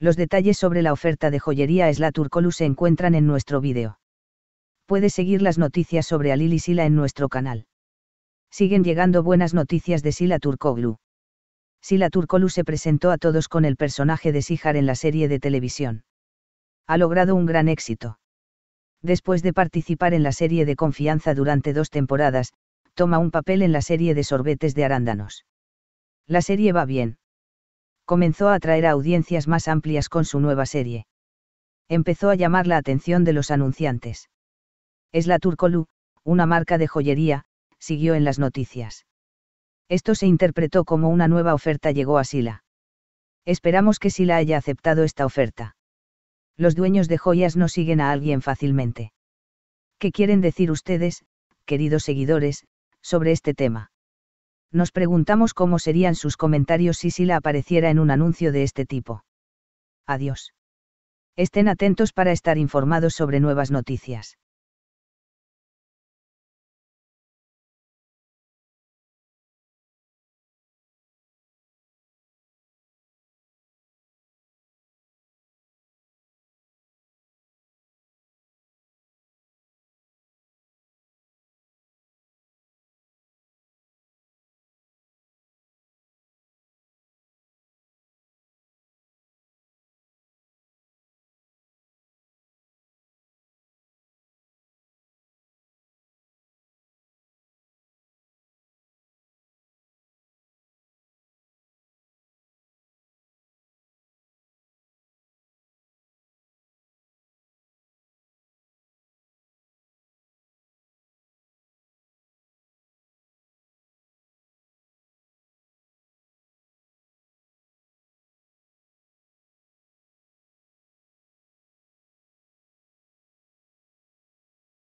Los detalles sobre la oferta de joyería Esla Turcolu se encuentran en nuestro vídeo. Puedes seguir las noticias sobre Alil Sila en nuestro canal. Siguen llegando buenas noticias de Sila Turkoglu. Sila Turcolu se presentó a todos con el personaje de Sihar en la serie de televisión. Ha logrado un gran éxito. Después de participar en la serie de confianza durante dos temporadas, toma un papel en la serie de sorbetes de arándanos. La serie va bien comenzó a atraer a audiencias más amplias con su nueva serie. Empezó a llamar la atención de los anunciantes. Es la Turcolu, una marca de joyería, siguió en las noticias. Esto se interpretó como una nueva oferta llegó a Sila. Esperamos que Sila haya aceptado esta oferta. Los dueños de joyas no siguen a alguien fácilmente. ¿Qué quieren decir ustedes, queridos seguidores, sobre este tema? nos preguntamos cómo serían sus comentarios si Sila apareciera en un anuncio de este tipo. Adiós. Estén atentos para estar informados sobre nuevas noticias.